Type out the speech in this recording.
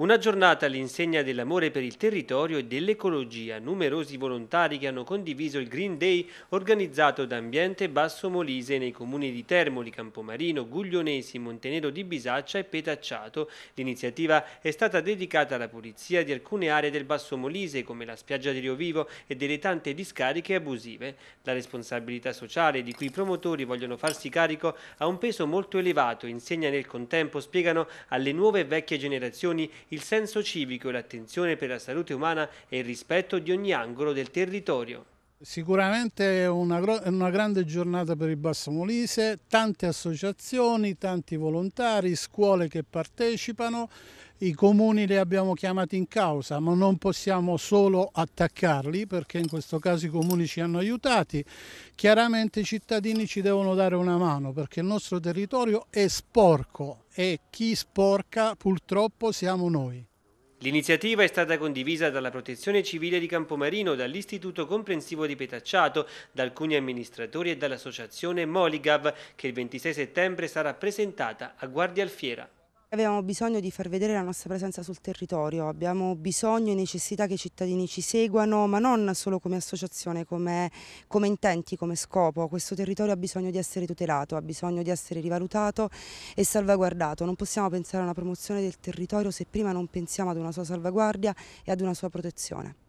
Una giornata all'insegna dell'amore per il territorio e dell'ecologia, numerosi volontari che hanno condiviso il Green Day organizzato da Ambiente Basso Molise nei comuni di Termoli, Campomarino, Guglionesi, Montenero di Bisaccia e Petacciato. L'iniziativa è stata dedicata alla pulizia di alcune aree del Basso Molise come la spiaggia di Rio Vivo e delle tante discariche abusive. La responsabilità sociale di cui i promotori vogliono farsi carico ha un peso molto elevato, insegna nel contempo, spiegano alle nuove e vecchie generazioni il senso civico e l'attenzione per la salute umana e il rispetto di ogni angolo del territorio. Sicuramente è una, una, grande giornata per il Basso Molise, tante associazioni, tanti volontari, scuole che partecipano, i comuni li abbiamo chiamati in causa, ma non possiamo solo attaccarli perché in questo caso i comuni ci hanno aiutati. Chiaramente i cittadini ci devono dare una mano perché il nostro territorio è sporco e chi sporca purtroppo siamo noi. L'iniziativa è stata condivisa dalla Protezione Civile di Campomarino, dall'Istituto Comprensivo di Petacciato, da alcuni amministratori e dall'associazione Moligav, che il 26 settembre sarà presentata a Guardia Alfiera. Avevamo bisogno di far vedere la nostra presenza sul territorio, abbiamo bisogno e necessità che i cittadini ci seguano, ma non solo come associazione, come, come, intenti, come scopo. Questo territorio ha bisogno di essere tutelato, ha bisogno di essere rivalutato e salvaguardato. Non possiamo pensare a una promozione del territorio se prima non pensiamo ad una sua salvaguardia e ad una sua protezione.